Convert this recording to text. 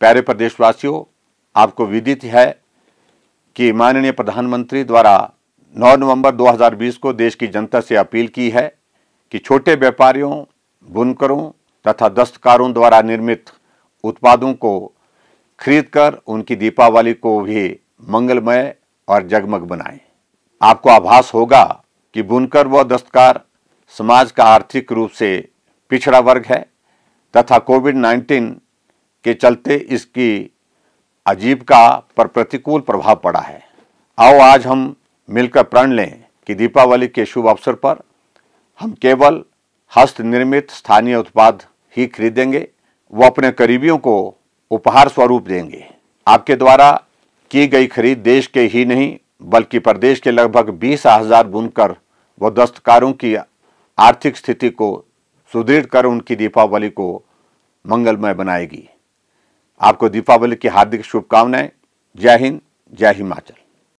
प्यारे प्रदेशवासियों आपको विदित है कि माननीय प्रधानमंत्री द्वारा 9 नवंबर 2020 को देश की जनता से अपील की है कि छोटे व्यापारियों बुनकरों तथा दस्तकारों द्वारा निर्मित उत्पादों को खरीदकर उनकी दीपावली को भी मंगलमय और जगमग बनाएं। आपको आभास होगा कि बुनकर व दस्तकार समाज का आर्थिक रूप से पिछड़ा वर्ग है तथा कोविड के चलते इसकी आजीविका पर प्रतिकूल प्रभाव पड़ा है आओ आज हम मिलकर प्रण लें कि दीपावली के शुभ अवसर पर हम केवल हस्त निर्मित स्थानीय उत्पाद ही खरीदेंगे वो अपने करीबियों को उपहार स्वरूप देंगे आपके द्वारा की गई खरीद देश के ही नहीं बल्कि प्रदेश के लगभग बीस हजार बुनकर व दस्तकारों की आर्थिक स्थिति को सुदृढ़ कर उनकी दीपावली को मंगलमय बनाएगी आपको दीपावली की हार्दिक शुभकामनाएं जय हिंद जय हिमाचल